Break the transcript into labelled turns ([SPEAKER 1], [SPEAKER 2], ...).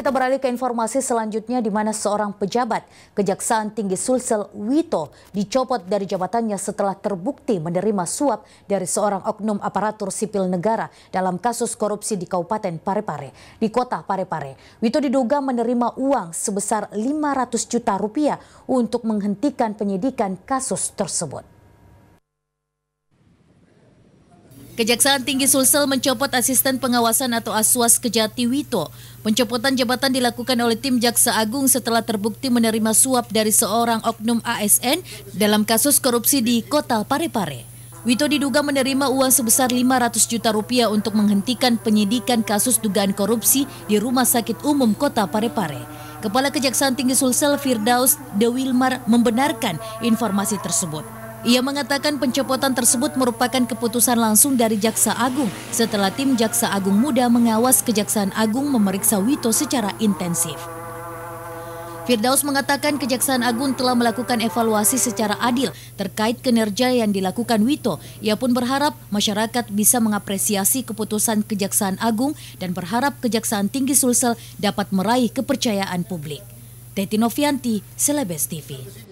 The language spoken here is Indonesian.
[SPEAKER 1] kita beralih ke informasi selanjutnya di mana seorang pejabat Kejaksaan Tinggi Sulsel Wito dicopot dari jabatannya setelah terbukti menerima suap dari seorang oknum aparatur sipil negara dalam kasus korupsi di Kabupaten Parepare, di kota Parepare. Wito diduga menerima uang sebesar 500 juta rupiah untuk menghentikan penyidikan kasus tersebut. Kejaksaan Tinggi Sulsel mencopot Asisten Pengawasan atau Aswas Kejati Wito. Pencopotan jabatan dilakukan oleh tim Jaksa Agung setelah terbukti menerima suap dari seorang oknum ASN dalam kasus korupsi di Kota Parepare. Wito diduga menerima uang sebesar 500 juta rupiah untuk menghentikan penyidikan kasus dugaan korupsi di Rumah Sakit Umum Kota Parepare. Kepala Kejaksaan Tinggi Sulsel Firdaus Dewilmar membenarkan informasi tersebut. Ia mengatakan pencopotan tersebut merupakan keputusan langsung dari Jaksa Agung setelah tim Jaksa Agung Muda mengawas Kejaksaan Agung memeriksa Wito secara intensif. Firdaus mengatakan Kejaksaan Agung telah melakukan evaluasi secara adil terkait kinerja yang dilakukan Wito. Ia pun berharap masyarakat bisa mengapresiasi keputusan Kejaksaan Agung dan berharap Kejaksaan Tinggi Sulsel dapat meraih kepercayaan publik. Teti Novianti, Celebes TV.